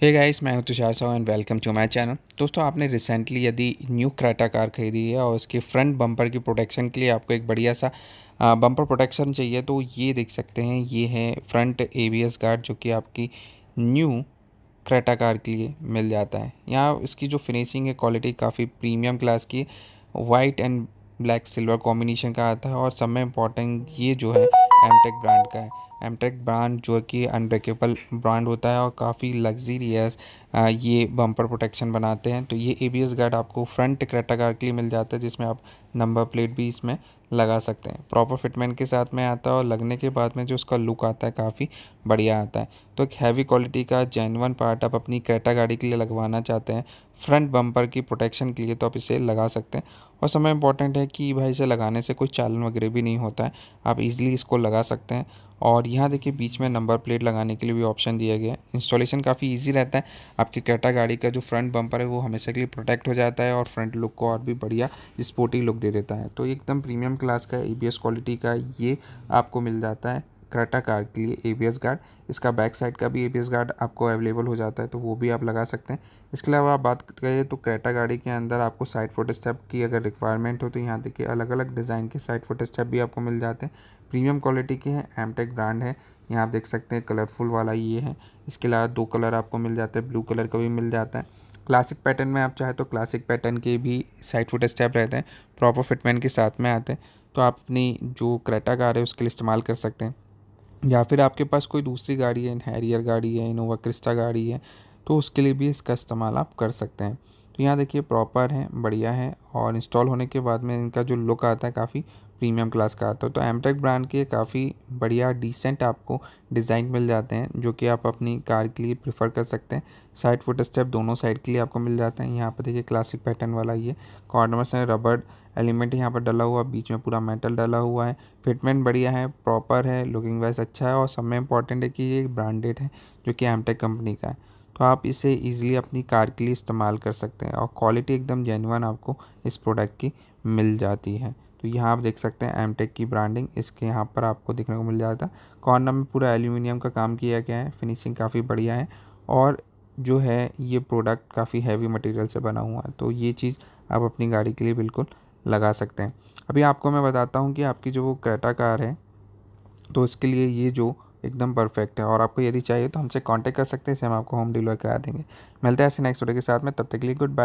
हे guys मैं हूं Tushar Sahu and welcome to my channel दोस्तों आपने रिसेंटली यदि न्यू क्रेटा कार खरीदी है और उसके फ्रंट बम्पर की प्रोटेक्शन के लिए आपको एक बढ़िया सा बम्पर प्रोटेक्शन चाहिए तो ये देख सकते हैं ये है फ्रंट एबीएस गार्ड जो कि आपकी न्यू क्रेटा कार के लिए मिल जाता है यहाँ इसकी जो फिनिशिंग है क्वालिटी काफ़ी प्रीमियम क्लास की white and black silver combination का आता है और सब में इम्पॉर्टेंट ये जो है एमटेक ब्रांड का है एमटेक ब्रांड जो कि अनब्रेकेबल ब्रांड होता है और काफ़ी लग्जीरियस ये बम्पर प्रोटेक्शन बनाते हैं तो ये ए बी गार्ड आपको फ्रंट क्रेटा के लिए मिल जाता है जिसमें आप नंबर प्लेट भी इसमें लगा सकते हैं प्रॉपर फिटमेंट के साथ में आता है और लगने के बाद में जो उसका लुक आता है काफ़ी बढ़िया आता है तो एक हैवी क्वालिटी का जेनवन पार्ट आप अपनी क्रेटा गाड़ी के लिए लगवाना चाहते हैं फ्रंट बम्पर की प्रोटेक्शन के लिए तो आप इसे लगा सकते हैं और समय इंपॉर्टेंट है कि भाई इसे लगाने से कोई चालन वगैरह भी नहीं होता है आप इजीली इसको लगा सकते हैं और यहाँ देखिए बीच में नंबर प्लेट लगाने के लिए भी ऑप्शन दिया गया है इंस्टॉलेशन काफ़ी ईजी रहता है आपकी क्रेटा गाड़ी का जो फ्रंट बम्पर है वो हमेशा के लिए प्रोटेक्ट हो जाता है और फ्रंट लुक को और भी बढ़िया स्पोर्टी लुक दे देता है तो एकदम प्रीमियम क्लास का ए क्वालिटी का ये आपको मिल जाता है क्रेटा कार के लिए ए गार्ड इसका बैक साइड का भी ए गार्ड आपको अवेलेबल हो जाता है तो वो भी आप लगा सकते हैं इसके अलावा आप बात करें तो क्रेटा गाड़ी के अंदर आपको साइड फुट स्टेप की अगर रिक्वायरमेंट हो तो यहाँ देखिए अलग अलग डिज़ाइन के साइड फुट स्टेप भी आपको मिल जाते हैं प्रीमियम क्वालिटी के हैं एमटेक ब्रांड है यहाँ आप देख सकते हैं कलरफुल वाला ये है इसके अलावा दो कलर आपको मिल जाता है ब्लू कलर का भी मिल जाता है क्लासिक पैटर्न में आप चाहे तो क्लासिक पैटर्न के भी साइड फुट स्टेप रहते हैं प्रॉपर फिटमेंट के साथ में आते हैं तो आप अपनी जो क्रेटा कार है उसके लिए इस्तेमाल कर सकते हैं या फिर आपके पास कोई दूसरी गाड़ी है हैरियर गाड़ी है इनोवा क्रिस्टा गाड़ी है तो उसके लिए भी इसका इस्तेमाल आप कर सकते हैं तो यहाँ देखिए प्रॉपर है बढ़िया है और इंस्टॉल होने के बाद में इनका जो लुक आता है काफ़ी प्रीमियम क्लास का आता है तो एमटेक ब्रांड के काफ़ी बढ़िया डिसेंट आपको डिज़ाइन मिल जाते हैं जो कि आप अपनी कार के लिए प्रेफर कर सकते हैं साइड फुट स्टेप दोनों साइड के लिए आपको मिल जाते हैं यहाँ पर देखिए क्लासिक पैटर्न वाला ये कॉर्नर्स से रबड़ एलिमेंट यहाँ पर डला हुआ बीच में पूरा मेटल डला हुआ है फिटमेंट बढ़िया है प्रॉपर है लुकिंग वाइज अच्छा है और सब में इंपॉर्टेंट है कि ये ब्रांडेड है जो कि एमटेक कंपनी का है तो आप इसे ईज़िली अपनी कार के लिए इस्तेमाल कर सकते हैं और क्वालिटी एकदम जेनवन आपको इस प्रोडक्ट की मिल जाती है तो यहाँ आप देख सकते हैं एमटेक की ब्रांडिंग इसके यहाँ पर आपको देखने को मिल जाता है कॉर्नर में पूरा एल्यूमिनियम का काम किया गया है फिनिशिंग काफ़ी बढ़िया है और जो है ये प्रोडक्ट काफ़ी हैवी मटेरियल से बना हुआ है तो ये चीज़ आप अपनी गाड़ी के लिए बिल्कुल लगा सकते हैं अभी आपको मैं बताता हूँ कि आपकी जो वो क्रेटा कार है तो इसके लिए ये जो एकदम परफेक्ट है और आपको यदि चाहिए तो हमसे कॉन्टैक्ट कर सकते हैं इसे हम आपको होम डिलीवर करा देंगे मिलते हैं ऐसे नेक्स्ट वीडियो के साथ में तब तक के लिए गुड बाय